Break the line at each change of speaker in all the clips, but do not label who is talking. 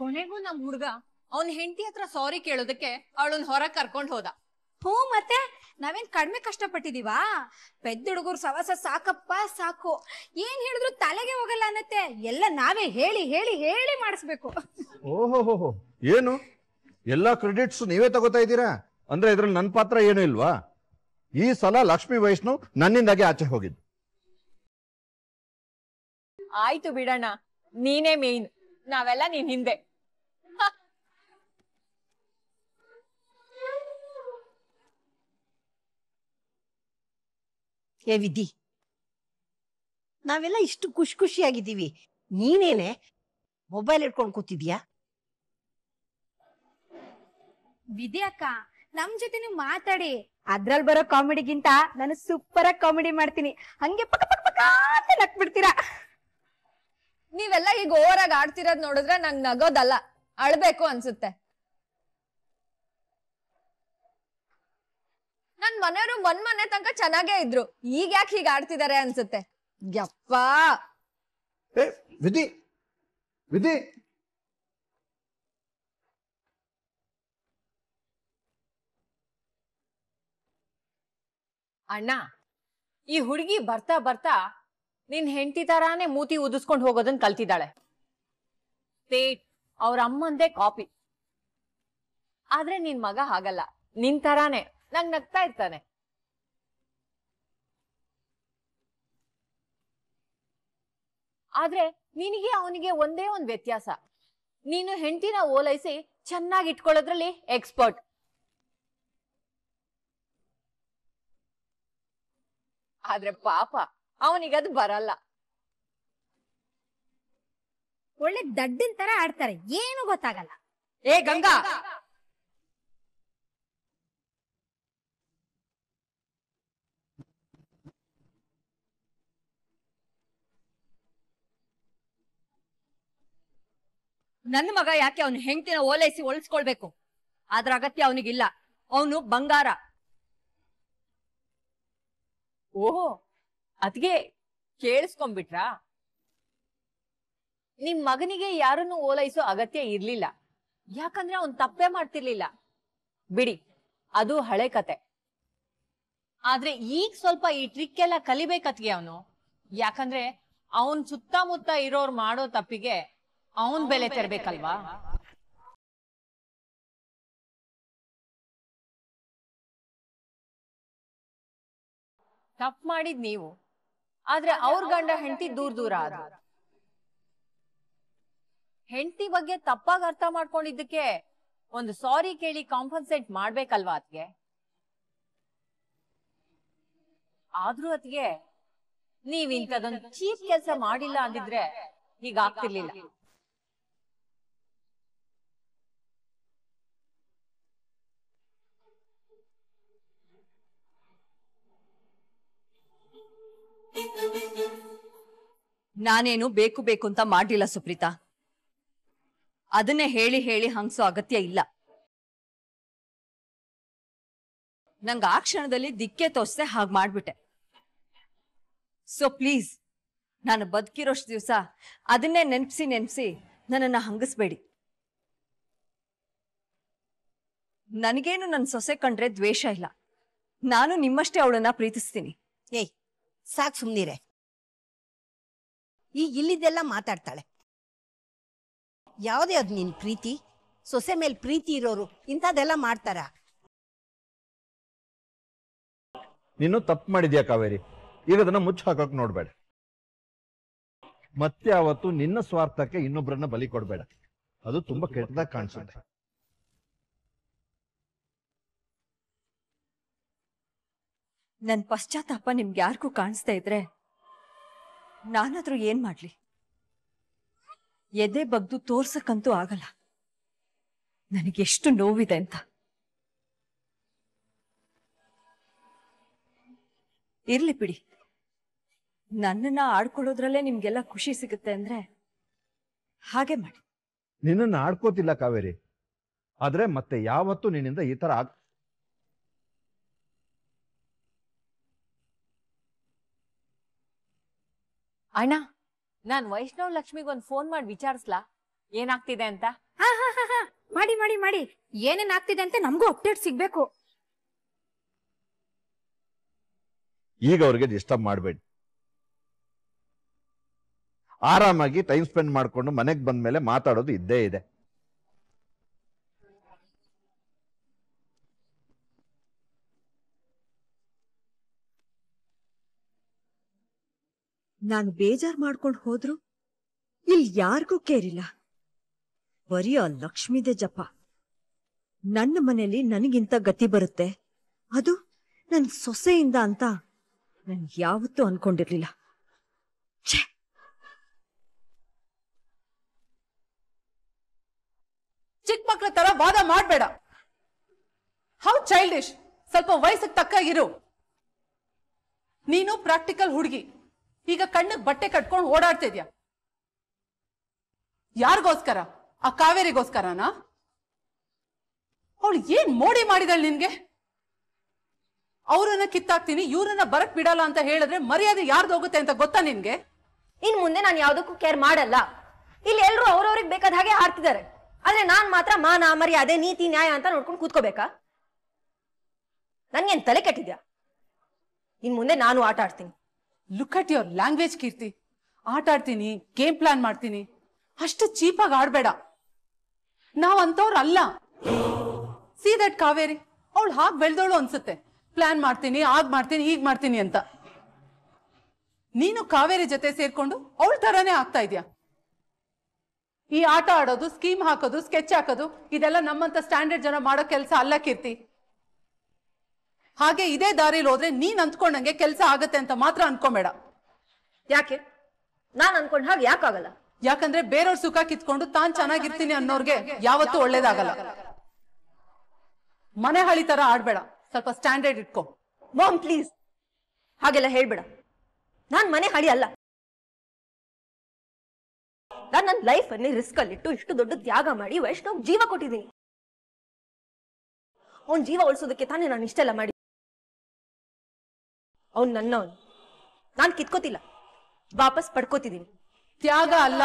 ಕೊನೆಗೂ ನಮ್ ಹುಡ್ಗ ಅವನ್ ಹೆಂಡತಿ ಹತ್ರ ಸಾರಿ ಕೇಳೋದಕ್ಕೆ ಅವಳನ್ ಹೊರ ಕರ್ಕೊಂಡ್ ಹೋದ ಹ್ಞೂ ಮತ್ತೆ ನಾವೇನ್ ಕಡಿಮೆ ಕಷ್ಟಪಟ್ಟಿದೀವಾ ಪೆದ್ದ ಹುಡುಗರು ಸವಸ ಸಾಕಪ್ಪ ಸಾಕು ಏನ್ ಹೇಳಿದ್ರು ತಲೆಗೆ ಹೋಗಲ್ಲ ಅನ್ನತ್ತೆ ಎಲ್ಲ ನಾವೇ ಹೇಳಿ ಹೇಳಿ ಹೇಳಿ ಮಾಡಿಸ್ಬೇಕು
ಓಹೋ ಏನು ಎಲ್ಲಾ ಕ್ರೆಡಿಟ್ಸ್ ನೀವೇ ತಗೋತಾ ಇದ್ದೀರಾ ಅಂದ್ರೆ ಇದ್ರಲ್ಲಿ ನನ್ನ ಪಾತ್ರ ಏನು ಇಲ್ವಾ ಈ ಸಲ ಲಕ್ಷ್ಮೀ ವೈಷ್ಣು ನನ್ನಿಂದಾಗಿ ಆಚೆ ಹೋಗಿದ್ದು
ಆಯ್ತು ಬಿಡೋಣ ನೀನೇ ಮೇನ್ ನಾವೆಲ್ಲ ನೀನ್ ಹಿಂದೆ
ಏ ವಿಧಿ ನಾವೆಲ್ಲ ಇಷ್ಟು ಖುಷಿ
ಖುಷಿಯಾಗಿದ್ದೀವಿ ನೀನೇನೆ ಮೊಬೈಲ್ ಇಟ್ಕೊಂಡು ಕೂತಿದ್ಯಾ ವಿಧಿ ಅಕ್ಕ ನಮ್ ಜೊತೆ ನೀವು ಮಾತಾಡಿ ಅದ್ರಲ್ಲಿ ಬರೋ
ಕಾಮಿಡಿಗಿಂತ ನಾನು ಸೂಪರ್ ಆಗಿ ಕಾಮಿಡಿ ಮಾಡ್ತೀನಿ ಹಂಗೆ ಪಕ್ಕ ಪಕ್ಕ ಪಕ್ಕ ಅಂತ ಬಿಡ್ತೀರಾ ನೀವೆಲ್ಲ ಈಗ ಓವರ್ ಆಗಿ ಆಡ್ತಿರೋದ್ ನೋಡಿದ್ರೆ ನಂಗೆ ನಗೋದಲ್ಲ ಅಳ್ಬೇಕು ಅನ್ಸುತ್ತೆ ನನ್ ಮನೆಯವರು ಒಂದ್ ಮನೆ ತನಕ ಚೆನ್ನಾಗೇ ಇದ್ರು ಈಗ ಯಾಕೆ ಹೀಗ ಆಡ್ತಿದಾರೆ ಅನ್ಸುತ್ತೆ ಯಪ್ಪ
ವಿಧಿ ವಿಧಿ ಅಣ್ಣ ಈ ಹುಡುಗಿ ಬರ್ತಾ ಬರ್ತಾ ನಿನ್ ಹೆಂಡತಿ ತರಾನೇ ಮೂತಿ ಉದಿಸ್ಕೊಂಡು ಹೋಗೋದನ್ ಕಲ್ತಿದ್ದಾಳೆ ಅವ್ರ ಅಮ್ಮಂದೇ ಕಾಪಿ ಆದ್ರೆ ನಿನ್ ಮಗ ಹಾಗಲ್ಲ ನಿನ್ ತರಾನೇ ನಂಗ್ ನಗ್ತಾ ಇರ್ತಾನೆ ಆದ್ರೆ ನಿನಗೆ ಅವನಿಗೆ ಒಂದೇ ಒಂದ್ ವ್ಯತ್ಯಾಸ ನೀನು ಹೆಂಡತಿನ ಓಲೈಸಿ ಚೆನ್ನಾಗಿ ಇಟ್ಕೊಳ್ಳೋದ್ರಲ್ಲಿ ಎಕ್ಸ್ಪರ್ಟ್ ಆದ್ರೆ ಪಾಪ ಅವನಿಗೆ ಅದು ಬರಲ್ಲ ಒಳ್ಳೆ ದಡ್ಡಿನ ತರ ಆಡ್ತಾರೆ ಏನು ಗೊತ್ತಾಗಲ್ಲ ಏ ಗಂಗಾ
ನನ್ನ ಮಗ ಯಾಕೆ ಅವನು ಹೆಂಡತಿನ ಓಲೈಸಿ ಒಳಸ್ಕೊಳ್ಬೇಕು ಅದ್ರ ಅಗತ್ಯ ಅವನಿಗಿಲ್ಲ ಅವನು ಬಂಗಾರ
ಓಹೋ ಅದ್ಗೆ ಕೇಳಿಸ್ಕೊಂಡ್ಬಿಟ್ರಾ ನಿಮ್ ಮಗನಿಗೆ ಯಾರನ್ನು ಓಲೈಸೋ ಅಗತ್ಯ ಇರ್ಲಿಲ್ಲ ಯಾಕಂದ್ರೆ ಅವನ್ ತಪ್ಪೇ ಮಾಡ್ತಿರ್ಲಿಲ್ಲ ಬಿಡಿ ಅದು ಹಳೆ ಕತೆ ಆದ್ರೆ ಈಗ ಸ್ವಲ್ಪ ಈ ಟ್ರಿಕ್ ಎಲ್ಲ ಕಲಿಬೇಕತ್ಗೆ ಅವನು ಯಾಕಂದ್ರೆ ಅವನ್ ಸುತ್ತಮುತ್ತ ಇರೋರ್ ಮಾಡೋ ತಪ್ಪಿಗೆ ಅವನ್ ಬೆಲೆ ತೆರಬೇಕಲ್ವಾ ತಪ್ಪು ಮಾಡಿದ್ ನೀವು ಆದ್ರೆ ಅವ್ರ ಗಂಡ ಹೆಂಡತಿ ದೂರ ದೂರ ಆದ ಹೆಂಡತಿ ಬಗ್ಗೆ ತಪ್ಪಾಗಿ ಅರ್ಥ ಮಾಡ್ಕೊಂಡಿದ್ದಕ್ಕೆ ಒಂದು ಸಾರಿ ಕೇಳಿ ಕಾಂಪನ್ಸೇಟ್ ಮಾಡ್ಬೇಕಲ್ವಾ ಅತ್ಗೆ ಆದ್ರೂ ಅತ್ಗೆ ನೀವ್ ಇಂಥದೊಂದು ಚೀಪ್ ಕೆಲಸ ಮಾಡಿಲ್ಲ ಅಂದಿದ್ರೆ ಹೀಗಾಗ್ತಿರ್ಲಿಲ್ಲ
ನಾನೇನು ಬೇಕು ಬೇಕು ಅಂತ ಮಾಡಿಲ್ಲ ಸುಪ್ರೀತಾ ಅದನ್ನೇ ಹೇಳಿ ಹೇಳಿ ಹಂಗಸೋ ಅಗತ್ಯ ಇಲ್ಲ ನಂಗೆ ಆ ಕ್ಷಣದಲ್ಲಿ ದಿಕ್ಕೆ ತೋರ್ಸೆ ಹಾಗೆ ಮಾಡ್ಬಿಟ್ಟೆ ಸೊ ಪ್ಲೀಸ್ ನಾನು ಬದುಕಿರೋಷ್ಟು ದಿವಸ ಅದನ್ನೇ ನೆನ್ಪಿಸಿ ನೆನ್ಸಿ ನನ್ನನ್ನ ಹಂಗಿಸ್ಬೇಡಿ ನನಗೇನು ನನ್ನ ಸೊಸೆ ಕಂಡ್ರೆ ದ್ವೇಷ ಇಲ್ಲ ನಾನು ನಿಮ್ಮಷ್ಟೇ ಅವಳನ್ನ ಪ್ರೀತಿಸ್ತೀನಿ ಏಯ್ ಸಾಕ್ ಸುಮ್ನಿರೆ ಈಗ
ಇಲ್ಲಿದ್ದೆಲ್ಲ ಮಾತಾಡ್ತಾಳೆ ಯಾವುದೇ ಅದು ನಿನ್ ಪ್ರೀತಿ ಸೊಸೆ ಮೇಲ್ ಪ್ರೀತಿ ಇರೋರು ಇಂಥದ್ದೆಲ್ಲ ಮಾಡ್ತಾರ
ನೀನು ತಪ್ಪು ಮಾಡಿದ್ಯಾ ಕಾವೇರಿ ಈಗ ಅದನ್ನ ಮುಚ್ಚ ಹಾಕೋಕ್ ನೋಡ್ಬೇಡ ಮತ್ತೆ ಅವತ್ತು ನಿನ್ನ ಸ್ವಾರ್ಥಕ್ಕೆ ಇನ್ನೊಬ್ಬರನ್ನ ಬಲಿ ಕೊಡ್ಬೇಡ ಅದು ತುಂಬಾ ಕೆಟ್ಟದಾಗ ಕಾಣಿಸುತ್ತೆ ನನ್ ಪಶ್ಚಾತ್ತಾಪ ನಿಮ್ಗೆ ಯಾರಿಗೂ ಕಾಣಿಸ್ತಾ ಇದ್ರೆ ನಾನಾದ್ರೂ ಏನ್ ಮಾಡ್ಲಿ ಎದೆ ಬಗ್ದು ತೋರ್ಸಕ್ಕಂತೂ ಆಗಲ್ಲ ನನಗೆಷ್ಟು ನೋವಿದೆ ಅಂತ ಇರ್ಲಿ ಬಿಡಿ ನನ್ನನ್ನ ಆಡ್ಕೊಳ್ಳೋದ್ರಲ್ಲೇ ನಿಮ್ಗೆಲ್ಲ ಖುಷಿ ಸಿಗುತ್ತೆ ಅಂದ್ರೆ ಹಾಗೆ ಮಾಡಿ ನಿನ್ನ ಆಡ್ಕೋತಿಲ್ಲ ಕಾವೇರಿ ಆದ್ರೆ ಮತ್ತೆ ಯಾವತ್ತು ನಿನ್ನಿಂದ ಈ ತರ ಆಗ್ತಾ
ಅಣ್ಣ ನಾನ್ ವೈಷ್ಣವ್ ಲಕ್ಷ್ಮಿಗ್ ಒಂದ್ ಫೋನ್ ಮಾಡಿ ವಿಚಾರಿಸ್ಲಾ ಏನಾಗ್ತಿದೆ ಅಂತ ಮಾಡಿ ಮಾಡಿ ಮಾಡಿ ಏನೇನ್ ಅಂತ ನಮ್ಗೂ ಅಪ್ಡೇಟ್ ಸಿಗ್ಬೇಕು
ಈಗ ಅವ್ರಿಗೆ ಡಿಸ್ಟರ್ಬ್ ಮಾಡ್ಬೇಡಿ ಆರಾಮಾಗಿ ಟೈಮ್ ಸ್ಪೆಂಡ್ ಮಾಡ್ಕೊಂಡು ಮನೆಗ್ ಬಂದ್ಮೇಲೆ ಮಾತಾಡೋದು ಇದ್ದೇ ಇದೆ ನಾನು ಬೇಜಾರ್ ಮಾಡ್ಕೊಂಡು ಹೋದ್ರು ಇಲ್ಲಿ ಯಾರಿಗೂ ಕೇರಿಲ್ಲ ಬರೀ ಲಕ್ಷ್ಮೀದೇ ಲಕ್ಷ್ಮಿದೆ ಜಪ ನನ್ನ ಮನೆಯಲ್ಲಿ ನನಗಿಂತ ಗತಿ ಬರುತ್ತೆ ಅದು ನನ್ ಸೊಸೆಯಿಂದ ಅಂತ ನನ್ ಯಾವತ್ತೂ ಅನ್ಕೊಂಡಿರ್ಲಿಲ್ಲ
ಚಿಕ್ಕ ಮಕ್ಕಳ ತರ ವಾದ ಮಾಡ್ಬೇಡ ಹೌ ಚೈಲ್ಡಿಶ್ ಸ್ವಲ್ಪ ವಯಸ್ಸಿಗೆ ತಕ್ಕಾಗಿರು ನೀನು ಪ್ರಾಕ್ಟಿಕಲ್ ಹುಡುಗಿ ಈಗ ಕಣ್ಣಿಗೆ ಬಟ್ಟೆ ಕಟ್ಕೊಂಡು ಓಡಾಡ್ತಾ ಇದ್ಯಾ ಯಾರಿಗೋಸ್ಕರ ಆ ಕಾವೇರಿಗೋಸ್ಕರನಾ ಅವಳು ಏನ್ ಮೋಡಿ ಮಾಡಿದಳು ನಿನ್ಗೆ ಅವ್ರನ್ನ ಕಿತ್ತಾಕ್ತೀನಿ ಇವ್ರನ್ನ ಬರಕ್ ಬಿಡಲ್ಲ ಅಂತ ಹೇಳಿದ್ರೆ ಮರ್ಯಾದೆ ಯಾರ್ದು ಹೋಗುತ್ತೆ ಅಂತ ಗೊತ್ತಾ ನಿನ್ಗೆ ಇನ್ ಮುಂದೆ ನಾನು ಯಾವ್ದಕ್ಕೂ ಕೇರ್ ಮಾಡಲ್ಲ ಇಲ್ಲಿ ಎಲ್ರು ಅವ್ರವ್ರಿಗೆ ಬೇಕಾದ ಹಾಗೆ ಆಡ್ತಿದ್ದಾರೆ ಆದ್ರೆ ನಾನ್ ಮಾತ್ರ ಮಾನ ಮರ್ಯಾದೆ ನೀತಿ ನ್ಯಾಯ ಅಂತ ನೋಡ್ಕೊಂಡು ಕೂತ್ಕೋಬೇಕಾ ನನ್ಗೇನ್ ತಲೆ ಕೆಟ್ಟಿದ್ಯಾ ಇನ್ ಮುಂದೆ ನಾನು ಆಟ ಆಡ್ತೀನಿ look at your language Keerthi ಆಟ ಆಡ್ತೀನಿ ಗೇಮ್ ಪ್ಲಾನ್ ಮಾಡ್ತೀನಿ ಅಷ್ಟು ಚೀಪಾಗಿ ಆಡ್ಬೇಡ ನಾವ್ ಅಂತವ್ರ ಅಲ್ಲ ಸಿ ದಟ್ ಕಾವೇರಿ ಅವಳು ಹಾಗೆ ಬೆಳೆದವಳು ಅನ್ಸುತ್ತೆ ಪ್ಲಾನ್ ಮಾಡ್ತೀನಿ ಆಗ್ ಮಾಡ್ತೀನಿ ಹೀಗ್ ಮಾಡ್ತೀನಿ ಅಂತ ನೀನು ಕಾವೇರಿ ಜೊತೆ ಸೇರ್ಕೊಂಡು ಅವಳ ತರಾನೇ ಆಗ್ತಾ ಇದೆಯಾ ಈ ಆಟ ಆಡೋದು ಸ್ಕೀಮ್ ಹಾಕೋದು ಸ್ಕೆಚ್ ಹಾಕೋದು ಇದೆಲ್ಲ ನಮ್ಮಂತ ಸ್ಟ್ಯಾಂಡರ್ಡ್ ಜನ ಮಾಡೋ ಕೆಲಸ ಅಲ್ಲ ಕೀರ್ತಿ ಹಾಗೆ ಇದೇ ದಾರಿಲಿ ಹೋದ್ರೆ ನೀನ್ ಅಂದ್ಕೊಂಡಂಗೆ ಕೆಲಸ ಆಗತ್ತೆ ಅಂತ ಮಾತ್ರ ಅನ್ಕೊಬೇಡ ಯಾಕೆ ನಾನ್ ಅನ್ಕೊಂಡ್ ಹಾಗೆ ಆಗಲ್ಲ ಯಾಕಂದ್ರೆ ಬೇರೆಯವ್ರ ಸುಖ ಕಿತ್ಕೊಂಡು ತಾನ್ ಚೆನ್ನಾಗಿರ್ತೀನಿ ಅನ್ನೋರ್ಗೆ ಯಾವತ್ತೂ ಒಳ್ಳೇದಾಗಲ್ಲ ಮನೆ ಹಳಿ ತರ ಆಡ್ಬೇಡ ಸ್ವಲ್ಪ ಸ್ಟ್ಯಾಂಡರ್ಡ್ ಇಟ್ಕೊ ಮಾಮ್ ಪ್ಲೀಸ್ ಹಾಗೆಲ್ಲ ಹೇಳ್ಬೇಡ ನಾನ್ ಮನೆ ಹಳಿ ಅಲ್ಲ
ನಾನ್ ನನ್ನ ಲೈಫ್ ಅನ್ನೇ ರಿಸ್ಕ್ ಅಲ್ಲಿಟ್ಟು ಇಷ್ಟು ದೊಡ್ಡ ತ್ಯಾಗ ಮಾಡಿ ವೈಷ್ಣವ್ ಜೀವ ಕೊಟ್ಟಿದ್ದೀನಿ ಅವ್ನ್ ಜೀವ ಉಳಿಸೋದಕ್ಕೆ ತಾನೇ ನಾನು ಇಷ್ಟೆಲ್ಲ ಮಾಡಿ
ಅವ್ನು ನನ್ನವನು ನಾನ್ ಕಿತ್ಕೋತಿಲ್ಲ ವಾಪಸ್ ಪಡ್ಕೋತಿದೀನಿ ತ್ಯಾಗ ಅಲ್ಲ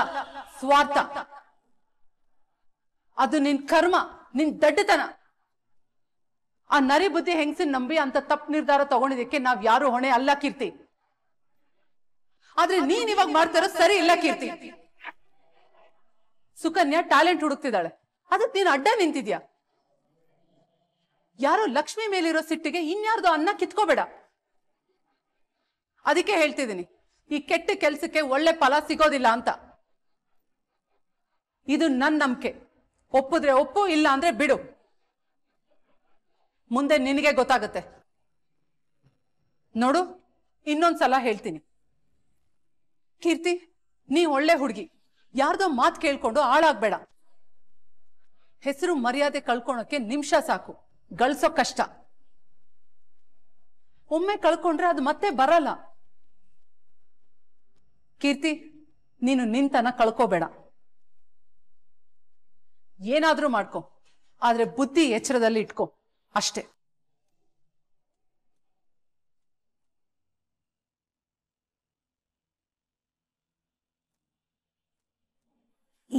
ಸ್ವಾರ್ಥ ಅದು ನಿನ್ ಕರ್ಮ ನಿನ್ ದಡ್ಡತನ ಆ ನರಿ ಬುದ್ಧಿ ನಂಬಿ ಅಂತ ತಪ್ಪು ನಿರ್ಧಾರ ತಗೊಂಡಿದ್ದಕ್ಕೆ ನಾವ್ ಯಾರು ಹೊಣೆ ಅಲ್ಲ ಕೀರ್ತಿ ಆದ್ರೆ ನೀನ್ ಇವಾಗ ಮಾಡ್ತಾರೋ ಸರಿ ಇಲ್ಲ ಕೀರ್ತಿ ಸುಕನ್ಯಾ ಟ್ಯಾಲೆಂಟ್ ಹುಡುಕ್ತಿದ್ದಾಳೆ ಅದಕ್ಕೆ ನೀನ್ ಅಡ್ಡ ನಿಂತಿದ್ಯಾ ಯಾರೋ ಲಕ್ಷ್ಮಿ ಮೇಲಿರೋ ಸಿಟ್ಟಿಗೆ ಇನ್ಯಾರ್ದು ಅನ್ನ ಕಿತ್ಕೋಬೇಡ ಅದಕ್ಕೆ ಹೇಳ್ತಿದ್ದೀನಿ ಈ ಕೆಟ್ಟ ಕೆಲಸಕ್ಕೆ ಒಳ್ಳೆ ಫಲ ಸಿಗೋದಿಲ್ಲ ಅಂತ ಇದು ನನ್ನ ನಂಬಿಕೆ ಒಪ್ಪಿದ್ರೆ ಒಪ್ಪು ಇಲ್ಲ ಅಂದ್ರೆ ಬಿಡು ಮುಂದೆ ನಿನಗೆ ಗೊತ್ತಾಗುತ್ತೆ ನೋಡು ಇನ್ನೊಂದ್ಸಲ ಹೇಳ್ತೀನಿ ಕೀರ್ತಿ ನೀ ಒಳ್ಳೆ ಹುಡುಗಿ ಯಾರ್ದೋ ಮಾತು ಕೇಳ್ಕೊಂಡು ಹಾಳಾಗ್ಬೇಡ ಹೆಸರು ಮರ್ಯಾದೆ ಕಳ್ಕೊಳಕ್ಕೆ ನಿಮಿಷ ಸಾಕು ಗಳಿಸೋ ಕಷ್ಟ ಒಮ್ಮೆ ಕಳ್ಕೊಂಡ್ರೆ ಅದು ಮತ್ತೆ ಬರಲ್ಲ ಕೀರ್ತಿ ನೀನು ನಿಂತನ ಕಳ್ಕೋಬೇಡ ಏನಾದ್ರೂ ಮಾಡ್ಕೊ ಆದ್ರೆ ಬುದ್ಧಿ ಎಚ್ಚರದಲ್ಲಿ ಇಟ್ಕೋ ಅಷ್ಟೇ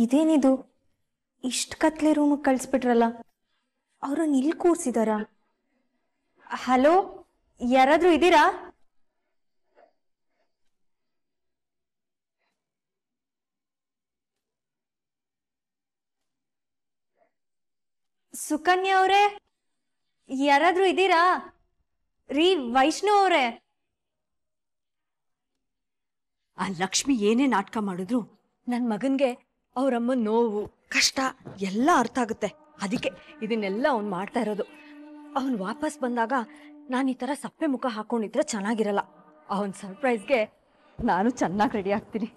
ಇದೇನಿದು ಇಷ್ಟ ಕತ್ಲೆ ರೂಮಿಗೆ ಕಳಿಸ್ಬಿಟ್ರಲ್ಲ ಅವ್ರನ್ನ ಇಲ್ಲಿ ಕೂರ್ಸಿದಾರ ಹಲೋ ಯಾರಾದ್ರೂ ಇದ್ದೀರಾ ಸುಕನ್ಯಾ ಅವರೇ ಯಾರಾದ್ರೂ ಇದ್ದೀರಾ ರೀ ವೈಷ್ಣು ಅವರೇ ಆ ಲಕ್ಷ್ಮಿ ಏನೇ ನಾಟಕ ಮಾಡಿದ್ರು ನನ್ನ ಮಗನ್ಗೆ ಅವರಮ್ಮ ನೋವು ಕಷ್ಟ ಎಲ್ಲ ಅರ್ಥ ಆಗುತ್ತೆ ಅದಕ್ಕೆ ಇದನ್ನೆಲ್ಲ ಅವ್ನು ಮಾಡ್ತಾ ಇರೋದು ಅವನು ವಾಪಸ್ ಬಂದಾಗ ನಾನು ಈ ಥರ ಸಪ್ಪೆ ಮುಖ ಹಾಕೊಂಡಿದ್ರೆ ಚೆನ್ನಾಗಿರಲ್ಲ ಅವನ ಸರ್ಪ್ರೈಸ್ಗೆ ನಾನು ಚೆನ್ನಾಗಿ ರೆಡಿ ಆಗ್ತೀನಿ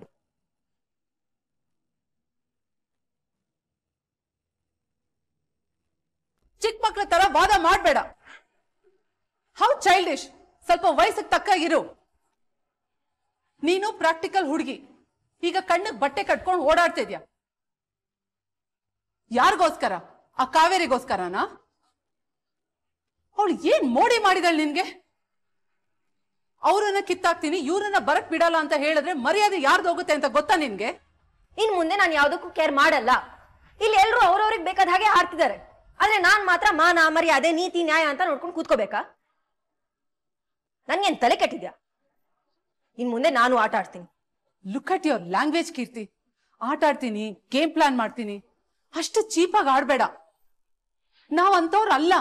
ಚಿಕ್ಕ ಮಕ್ಕಳ ತರ ವಾದ ಮಾಡಬೇಡ ಹೌ ಚೈಲ್ಡಿಶ್ ಸ್ವಲ್ಪ ವಯಸ್ಸಿಗೆ ತಕ್ಕ ಇರು ನೀನು ಪ್ರಾಕ್ಟಿಕಲ್ ಹುಡುಗಿ ಈಗ ಕಣ್ಣಿಗೆ ಬಟ್ಟೆ ಕಟ್ಕೊಂಡು ಇದ್ಯಾ ಯಾರಿಗೋಸ್ಕರ ಆ ಕಾವೇರಿಗೋಸ್ಕರನಾ ಅವಳು ಏನ್ ಮೋಡಿ ಮಾಡಿದಳು ನಿನ್ಗೆ ಅವರನ್ನ ಕಿತ್ತಾಕ್ತೀನಿ ಇವ್ರನ್ನ ಬರಕ್ ಬಿಡಲ್ಲ ಅಂತ ಹೇಳಿದ್ರೆ ಮರ್ಯಾದೆ ಯಾರ್ದು ಹೋಗುತ್ತೆ ಅಂತ ಗೊತ್ತಾ ನಿನ್ಗೆ ಇನ್ ಮುಂದೆ ನಾನು ಯಾವ್ದಕ್ಕೂ ಕೇರ್ ಮಾಡಲ್ಲ ಇಲ್ಲಿ ಎಲ್ರು ಅವ್ರವ್ರಿಗೆ ಬೇಕಾದ ಹಾಗೆ ಆಡ್ತಿದ್ದಾರೆ
ಆದ್ರೆ ನಾನ್ ಮಾತ್ರ ಮಾನ ಮರಿ ಅದೇ ನೀತಿ ನ್ಯಾಯ ಅಂತ ನೋಡ್ಕೊಂಡು ಕೂತ್ಕೋಬೇಕಾ
ನನ್ಗೇನ್ ತಲೆ ಕೆಟ್ಟಿದ್ಯಾ ಇನ್ ಮುಂದೆ ನಾನು ಆಟ ಆಡ್ತೀನಿ look at your language Keerthi ಆಟ ಆಡ್ತೀನಿ ಗೇಮ್ ಪ್ಲಾನ್ ಮಾಡ್ತೀನಿ ಅಷ್ಟು ಚೀಪಾಗಿ ಆಡ್ಬೇಡ ನಾವ್ ಅಂತವ್ರ ಅಲ್ಲ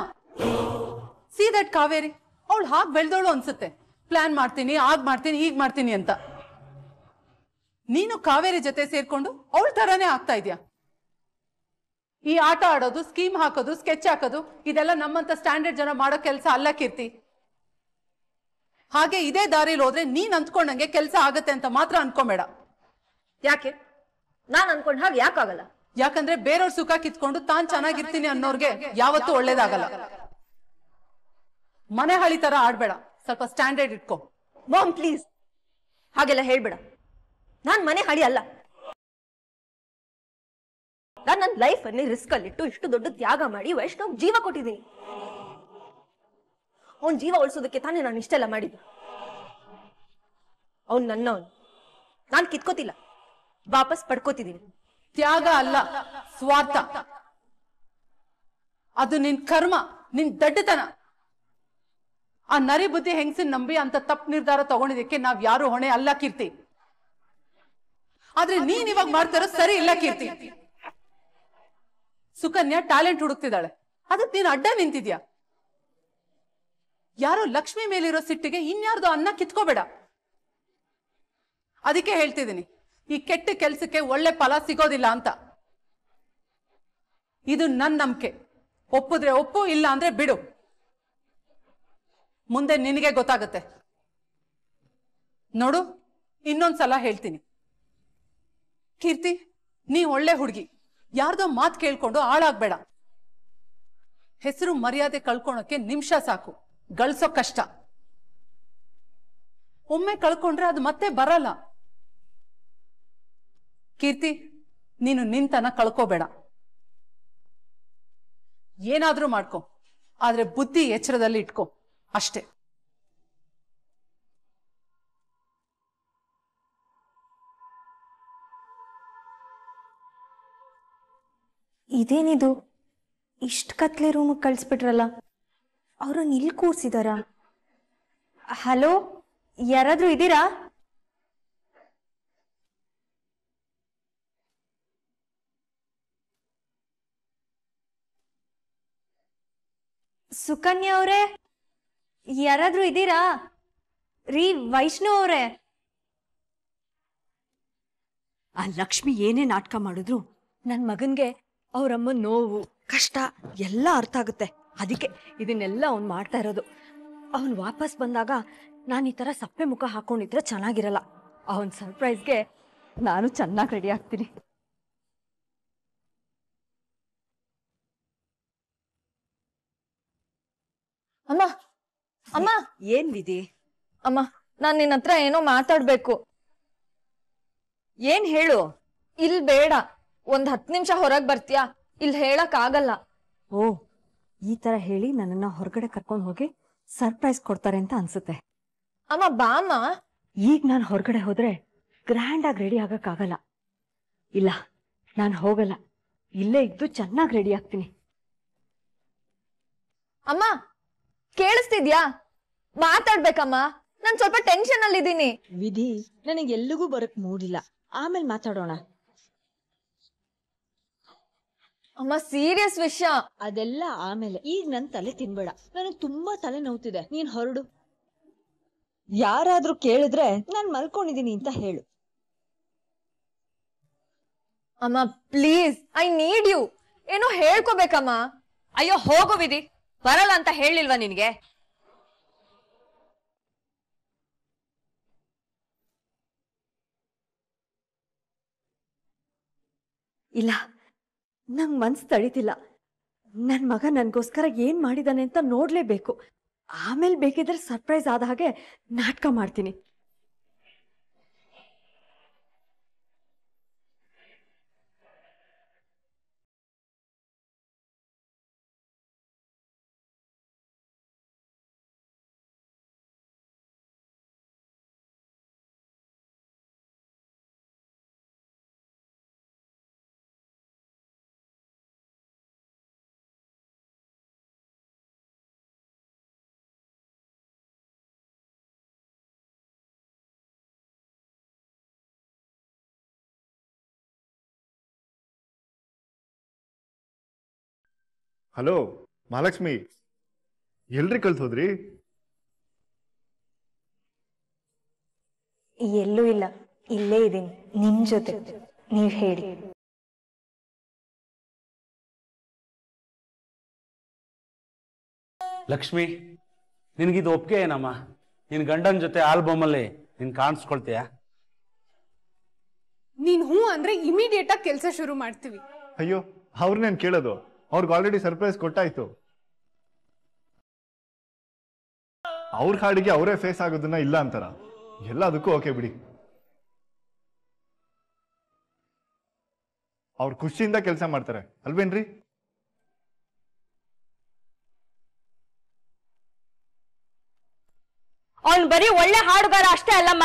ಸಿ ದಟ್ ಕಾವೇರಿ ಅವಳು ಹಾಗೆ ಬೆಳ್ದೋಳು ಅನ್ಸುತ್ತೆ ಪ್ಲಾನ್ ಮಾಡ್ತೀನಿ ಆಗ್ ಮಾಡ್ತೀನಿ ಈಗ ಮಾಡ್ತೀನಿ ಅಂತ ನೀನು ಕಾವೇರಿ ಜೊತೆ ಸೇರ್ಕೊಂಡು ಅವಳ ತರಾನೇ ಆಗ್ತಾ ಇದ್ಯಾ ಈ ಆಟ ಆಡೋದು ಸ್ಕೀಮ್ ಹಾಕೋದು ಸ್ಕೆಚ್ ಹಾಕೋದು ಇದೆಲ್ಲ ನಮ್ಮಂತ ಸ್ಟ್ಯಾಂಡರ್ಡ್ ಜನ ಮಾಡೋ ಕೆಲಸ ಅಲ್ಲ ಕೀರ್ತಿ ಹಾಗೆ ಇದೇ ದಾರಿಲಿ ಹೋದ್ರೆ ನೀನ್ ಅಂದ್ಕೊಂಡಂಗೆ ಕೆಲಸ ಆಗತ್ತೆ ಅಂತ ಮಾತ್ರ ಅನ್ಕೋಬೇಡ ಯಾಕೆ ನಾನು ಅನ್ಕೊಂಡ್ ಹಾಗೆ ಆಗಲ್ಲ ಯಾಕಂದ್ರೆ ಬೇರೆಯವ್ರ ಸುಖ ಕಿತ್ಕೊಂಡು ತಾನ್ ಚೆನ್ನಾಗಿರ್ತೀನಿ ಅನ್ನೋರ್ಗೆ ಯಾವತ್ತೂ ಒಳ್ಳೇದಾಗಲ್ಲ ಮನೆ ಹಳಿ ತರ ಆಡ್ಬೇಡ ಸ್ವಲ್ಪ ಸ್ಟ್ಯಾಂಡರ್ಡ್ ಇಟ್ಕೋ ಮಾಮ್ ಪ್ಲೀಸ್ ಹಾಗೆಲ್ಲ ಹೇಳ್ಬೇಡ ನಾನ್ ಮನೆ ಹಳಿ ಅಲ್ಲ
ನಾನು ನನ್ನ ಲೈಫಲ್ಲಿ ರಿಸ್ಕ್ ಇಟ್ಟು ಇಷ್ಟು ದೊಡ್ಡ ತ್ಯಾಗ ಮಾಡಿ ವೈಷ್ಣವ್ ಜೀವ ಕೊಟ್ಟಿದ್ದೀನಿ ಅವನ್ ಜೀವ ಉಳಿಸೋದಕ್ಕೆ ತಾನೇ ನಾನು ಇಷ್ಟೆಲ್ಲ ಮಾಡಿದ್ದು ಅವನ್ ನನ್ನವನು ನಾನು ಕಿತ್ಕೋತಿಲ್ಲ
ವಾಪಸ್ ಪಡ್ಕೋತಿದ್ದೀನಿ ತ್ಯಾಗ ಅಲ್ಲ ಸ್ವಾರ್ಥ ಅದು ನಿನ್ ಕರ್ಮ ನಿನ್ ದಡ್ಡತನ ಆ ನರಿ ಬುದ್ಧಿ ಹೆಂಗಸಿನ ನಂಬಿ ಅಂತ ತಪ್ಪು ನಿರ್ಧಾರ ತಗೊಂಡಿದ್ದಕ್ಕೆ ನಾವ್ ಯಾರು ಹೊಣೆ ಅಲ್ಲ ಕೀರ್ತಿ ಆದ್ರೆ ನೀನ್ ಇವಾಗ ಮಾಡ್ತಾರೋ ಸರಿ ಇಲ್ಲ ಕೀರ್ತಿ ಸುಕನ್ಯಾ ಟ್ಯಾಲೆಂಟ್ ಹುಡುಕ್ತಿದ್ದಾಳೆ ಅದಕ್ಕೆ ನೀನು ಅಡ್ಡ ನಿಂತಿದ್ಯಾ ಯಾರೋ ಲಕ್ಷ್ಮಿ ಮೇಲಿರೋ ಸಿಟ್ಟಿಗೆ ಇನ್ಯಾರ್ದು ಅನ್ನ ಕಿತ್ಕೋಬೇಡ ಅದಕ್ಕೆ ಹೇಳ್ತಿದ್ದೀನಿ ಈ ಕೆಟ್ಟ ಕೆಲಸಕ್ಕೆ ಒಳ್ಳೆ ಫಲ ಸಿಗೋದಿಲ್ಲ ಅಂತ ಇದು ನನ್ನ ನಂಬಿಕೆ ಒಪ್ಪಿದ್ರೆ ಒಪ್ಪು ಇಲ್ಲ ಅಂದ್ರೆ ಬಿಡು ಮುಂದೆ ನಿನಗೆ ಗೊತ್ತಾಗುತ್ತೆ ನೋಡು ಇನ್ನೊಂದ್ಸಲ ಹೇಳ್ತೀನಿ ಕೀರ್ತಿ ನೀ ಒಳ್ಳೆ ಹುಡುಗಿ ಯಾರ್ದೋ ಮಾತು ಕೇಳ್ಕೊಂಡು ಹಾಳಾಗ್ಬೇಡ ಹೆಸರು ಮರ್ಯಾದೆ ಕಳ್ಕೊಳಕ್ಕೆ ನಿಮಿಷ ಸಾಕು ಗಳಿಸೋ ಕಷ್ಟ ಒಮ್ಮೆ ಕಳ್ಕೊಂಡ್ರೆ ಅದು ಮತ್ತೆ ಬರಲ್ಲ ಕೀರ್ತಿ ನೀನು ನಿಂತನ ಕಳ್ಕೋಬೇಡ ಏನಾದ್ರೂ ಮಾಡ್ಕೊ ಆದ್ರೆ ಬುದ್ಧಿ ಎಚ್ಚರದಲ್ಲಿ ಇಟ್ಕೋ ಅಷ್ಟೇ
ಇದೇನಿದು ಇಷ್ಟ ಕತ್ಲೆ ರೂಮ್ ಕಳಿಸ್ಬಿಟ್ರಲ್ಲ ಅವ್ರನ್ನ ನಿಲ್ ಕೂರ್ಸಿದಾರ ಹಲೋ ಯಾರಾದ್ರೂ ಇದೀರಾ ಸುಕನ್ಯಾ ಅವರೇ ಯಾರಾದ್ರೂ ಇದ್ದೀರಾ ರೀ ವೈಷ್ಣವ್ ಅವರೇ ಆ ಲಕ್ಷ್ಮಿ ಏನೇ ನಾಟಕ ಮಾಡಿದ್ರು ನನ್ನ ಮಗನ್ಗೆ ಅವರಮ್ಮ ನೋವು ಕಷ್ಟ ಎಲ್ಲ ಅರ್ಥ ಆಗುತ್ತೆ ಅದಕ್ಕೆ ಇದನ್ನೆಲ್ಲ ಅವ್ನು ಮಾಡ್ತಾ ಇರೋದು ಅವನು ವಾಪಸ್ ಬಂದಾಗ ನಾನು ಈ ಥರ ಸಪ್ಪೆ ಮುಖ ಹಾಕೊಂಡಿದ್ರೆ ಚೆನ್ನಾಗಿರಲ್ಲ ಅವನ ಸರ್ಪ್ರೈಸ್ಗೆ ನಾನು ಚೆನ್ನಾಗಿ ರೆಡಿ ಆಗ್ತೀನಿ ಅಮ್ಮ ಅಮ್ಮ ಏನ್ ವಿಧಿ ಅಮ್ಮ ನಾನು ನಿನ್ನ ಹತ್ರ ಏನೋ ಮಾತಾಡ್ಬೇಕು ಏನ್ ಹೇಳು ಇಲ್ ಬೇಡ ಒಂದ್ ಹತ್ ನಿಮಿಷ ಹೊರಗ್ ಬರ್ತೀಯಾ ಇಲ್ಲಿ ಹೇಳಕ್ ಆಗಲ್ಲ ಓ ಈ ತರ ಹೇಳಿ ನನ್ನನ್ನ ಹೊರಗಡೆ ಕರ್ಕೊಂಡು ಹೋಗಿ ಸರ್ಪ್ರೈಸ್ ಕೊಡ್ತಾರೆ ಅಂತ ಅನ್ಸುತ್ತೆ ಅಮ್ಮ ಬಾಮ ಈಗ ನಾನ್ ಹೊರಗಡೆ ಹೋದ್ರೆ ಗ್ರ್ಯಾಂಡ್ ಆಗಿ ರೆಡಿ ಆಗಲ್ಲ ಇಲ್ಲ ನಾನ್ ಹೋಗಲ್ಲ ಇಲ್ಲೇ ಇದ್ದು ಚೆನ್ನಾಗಿ ರೆಡಿ ಆಗ್ತೀನಿ ಅಮ್ಮ ಕೇಳಿಸ್ತಿದ್ಯಾ ಮಾತಾಡ್ಬೇಕಮ್ಮ ನಾನ್ ಸ್ವಲ್ಪ ಟೆನ್ಷನ್ ಅಲ್ಲಿದ್ದೀನಿ ವಿಧಿ ನನಗೆ ಎಲ್ಲಿಗೂ ಬರಕ್ ಮೂಡಿಲ್ಲ ಆಮೇಲೆ ಮಾತಾಡೋಣ ಅಮ್ಮ ಸೀರಿಯಸ್ ವಿಷಯ ಅದೆಲ್ಲ ಆಮೇಲೆ ಈಗ ನನ್ ತಲೆ ತಿನ್ಬೇಡ ನನಗೆ ತುಂಬಾ ತಲೆ ನೋವ್ತಿದೆ ನೀನ್ ಹೊರಡು ಯಾರಾದ್ರೂ ಕೇಳಿದ್ರೆ ನಾನ್ ಮಲ್ಕೊಂಡಿದೀನಿ ಅಂತ ಹೇಳು ಅಮ್ಮ ಪ್ಲೀಸ್ ಐ ನೀಡ್ ಯು ಏನೋ ಹೇಳ್ಕೋಬೇಕಮ್ಮ ಅಯ್ಯೋ ಹೋಗೋವಿದಿ ಬರಲ್ಲ ಅಂತ ಹೇಳಿಲ್ವಾ ನಿನ್ಗೆ ಇಲ್ಲ ನಂಗೆ ಮನ್ಸು ತಡೀತಿಲ್ಲ ನನ್ನ ಮಗ ನನ್ಗೋಸ್ಕರ ಏನ್ ಮಾಡಿದಾನೆ ಅಂತ ನೋಡ್ಲೇಬೇಕು ಆಮೇಲೆ ಬೇಕಿದ್ರೆ ಸರ್ಪ್ರೈಸ್ ಆದ ಹಾಗೆ ನಾಟಕ ಮಾಡ್ತೀನಿ
ಹಲೋ ಮಹಾಲಕ್ಷ್ಮಿ ಎಲ್ರಿ ಕಳ್ಸೋದ್ರಿ
ಎಲ್ಲೂ ಇಲ್ಲ ಇಲ್ಲೇ ಇದ್ದೀನಿ ನಿಮ್ ಜೊತೆ
ನೀವ್ ಹೇಳಿ
ಲಕ್ಷ್ಮಿ ನಿನ್ಗಿದ್ ಒಪ್ಪಿಗೆ ಏನಮ್ಮ ನಿನ್ ಗಂಡನ ಜೊತೆ ಆಲ್ಬಮ್ ಅಲ್ಲಿ ನಿನ್ ಕಾಣಿಸ್ಕೊಳ್ತೀಯ ನೀನ್ ಹೂ ಅಂದ್ರೆ ಇಮಿಡಿಯೇಟ್ ಆಗಿ ಕೆಲಸ ಶುರು ಮಾಡ್ತೀವಿ ಅಯ್ಯೋ ಅವ್ರನ್ನೇನ್ ಕೇಳೋದು ಅವ್ರಿಗೆ ಆಲ್ರೆಡಿ ಸರ್ಪ್ರೈಸ್
ಕೊಟ್ಟಾಯ್ತು ಅವ್ರ ಹಾಡಿಗೆ ಅವರೇ ಫೇಸ್ ಆಗೋದನ್ನ ಇಲ್ಲ ಅಂತಾರ ಎಲ್ಲ ಅದಕ್ಕೂ ಓಕೆ ಬಿಡಿ ಅವ್ರ ಖುಷಿಯಿಂದ ಕೆಲಸ ಮಾಡ್ತಾರೆ ಅಲ್ವೇನ್ರಿ
ಅವ್ನು ಬರೀ ಒಳ್ಳೆ ಹಾಡುಗಾರ ಅಷ್ಟೇ ಅಲ್ಲಮ್ಮ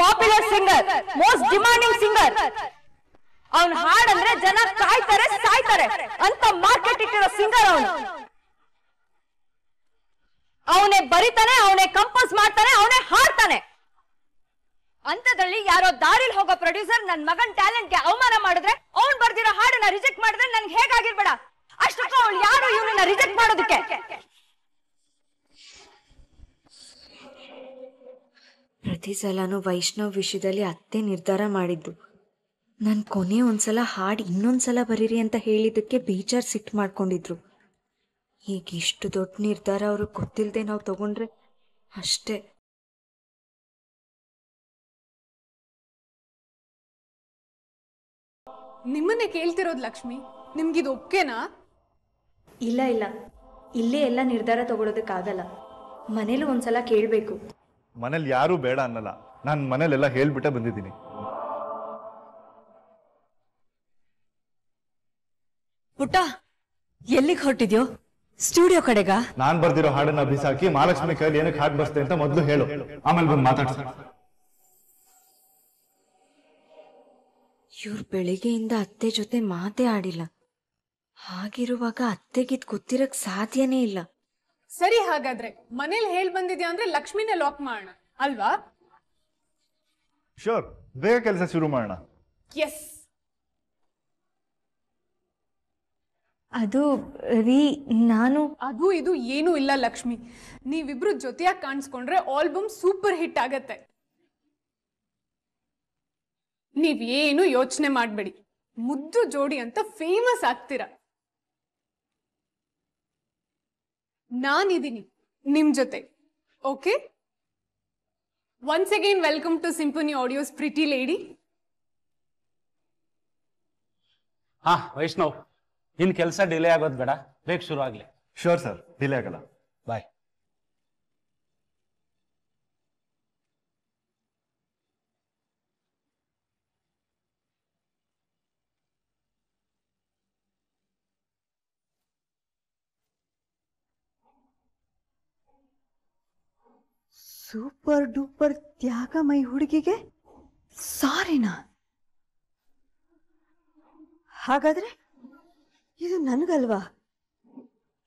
popular singer most demanding singer ಅವನ್ ಹಾಡಂದ್ರೆ ಜನ ಕಾಯ್ತಾರೆ ಸಾಯ್ತಾರೆ ಅಂತ ಮಾರ್ಕೆಟ್ ಇಟ್ಟಿರೋ ಸಿಂಗರ್ ಅವನು ಅವನೇ ಬರಿತಾನೆ ಅವನೇ ಕಂಪೋಸ್ ಮಾಡ್ತಾನೆ ಅವನೇ ಹಾಡ್ತಾನೆ ಅಂತದ್ರಲ್ಲಿ ಯಾರೋ ದಾರಿಲ್ ಹೋಗೋ ಪ್ರೊಡ್ಯೂಸರ್ ನನ್ನ ಮಗನ್ ಟ್ಯಾಲೆಂಟ್ ಗೆ ಅವಮಾನ ಮಾಡಿದ್ರೆ ಅವ್ನ್ ಬರ್ದಿರೋ ಹಾಡನ್ನ ರಿಜೆಕ್ಟ್ ಮಾಡಿದ್ರೆ ನನ್ಗೆ ಹೇಗಾಗಿರ್ಬೇಡ ಅಷ್ಟಕ್ಕೂ ಅವ್ಳು ಯಾರು ಇವನನ್ನ ರಿಜೆಕ್ಟ್ ಮಾಡೋದಕ್ಕೆ ಪ್ರತಿ ಸಲನೂ ವೈಷ್ಣವ್ ವಿಷಯದಲ್ಲಿ ಅತ್ತೆ ನಿರ್ಧಾರ ಮಾಡಿದ್ದು ನಾನು ಕೊನೆ ಒಂದ್ಸಲ ಹಾಡು ಇನ್ನೊಂದ್ಸಲ ಬರೀರಿ ಅಂತ ಹೇಳಿದ್ದಕ್ಕೆ ಬೇಜಾರ್ ಸಿಟ್ಟು ಮಾಡ್ಕೊಂಡಿದ್ರು ಈಗ ಇಷ್ಟು ದೊಡ್ಡ ನಿರ್ಧಾರ ಅವ್ರಿಗೆ ಗೊತ್ತಿಲ್ಲದೆ ನಾವು ತಗೊಂಡ್ರೆ ಅಷ್ಟೇ ನಿಮ್ಮನ್ನೇ ಕೇಳ್ತಿರೋದು ಲಕ್ಷ್ಮಿ ನಿಮ್ಗಿದು ಒಪ್ಕೆನಾ ಇಲ್ಲ ಇಲ್ಲ ಇಲ್ಲೇ ಎಲ್ಲ ನಿರ್ಧಾರ ತಗೊಳೋದಕ್ಕಾಗಲ್ಲ ಮನೇಲಿ ಒಂದ್ಸಲ ಕೇಳಬೇಕು
ಮನೇಲಿ ಯಾರೂ ಬೇಡ ಅನ್ನಲ್ಲ ನಾನು ಮನೇಲೆಲ್ಲ ಹೇಳ್ಬಿಟ್ಟೆ ಬಂದಿದ್ದೀನಿ
ಪುಟ್ಟ ಎಲ್ಲಿಗೆ ಹೊರಟಿದ್ಯೋ ಸ್ಟುಡಿಯೋ ಕಡೆಗ ನಾನ್ ಬರ್ದಿರೋ ಹಾಡನ್ನ ಬಿಸಾಕಿ ಮಹಾಲಕ್ಷ್ಮಿ ಕೈಲಿ ಏನಕ್ಕೆ ಹಾಡ್ ಬರ್ತೇನೆ ಅಂತ ಮೊದಲು ಹೇಳು ಆಮೇಲೆ ಬಂದು ಮಾತಾಡ್ಸ ಇವ್ರ ಬೆಳಿಗ್ಗೆಯಿಂದ ಅತ್ತೆ ಜೊತೆ ಮಾತೇ ಆಡಿಲ್ಲ ಹಾಗಿರುವಾಗ ಅತ್ತೆಗಿದ್
ಗೊತ್ತಿರಕ್ ಸಾಧ್ಯನೇ ಇಲ್ಲ ಸರಿ ಹಾಗಾದ್ರೆ ಮನೇಲಿ ಹೇಳ್ ಬಂದಿದ್ಯಾ ಅಂದ್ರೆ ಲಕ್ಷ್ಮಿನ ಲಾಕ್ ಮಾಡೋಣ ಅಲ್ವಾ
ಶೋರ್ ಬೇಗ ಕೆಲಸ ಶುರು ಮಾಡೋಣ
ಎಸ್ ಅದು ರೀ ನಾನು ಅದು ಇದು ಏನೂ ಇಲ್ಲ ಲಕ್ಷ್ಮಿ ನೀವಿಬ್ರು ಜೊತೆಯಾಗಿ ಕಾಣಿಸ್ಕೊಂಡ್ರೆ ಆಲ್ಬಮ್ ಸೂಪರ್ ಹಿಟ್ ಆಗತ್ತೆ ಏನು ಯೋಚನೆ ಮಾಡಬೇಡಿ ಮುದ್ದು ಜೋಡಿ ಅಂತ ಫೇಮಸ್ ಆಗ್ತೀರ ನಾನಿದ್ದೀನಿ ನಿಮ್ ಜೊತೆ okay once again welcome to symphony audios pretty lady ಹಾ ವೈಷ್ಣವ್ ಇನ್ ಕೆಲಸ ಡಿಲೇ ಆಗೋದು ಬೇಡ ಬೇಗ ಶುರು ಆಗ್ಲಿ ಶೋರ್
ಸರ್ ಡಿಲೇ ಆಗಲ್ಲ ಬಾಯ್
ಸೂಪರ್ ಡೂಪರ್ ಮೈ ಹುಡುಗಿಗೆ ಸಾರಿನಾ ಹಾಗಾದ್ರೆ ಇದು ನನಗಲ್ವಾ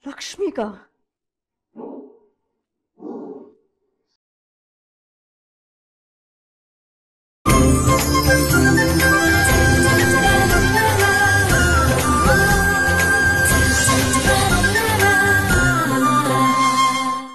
ಲಕ್ಷ್ಮಿಕಾ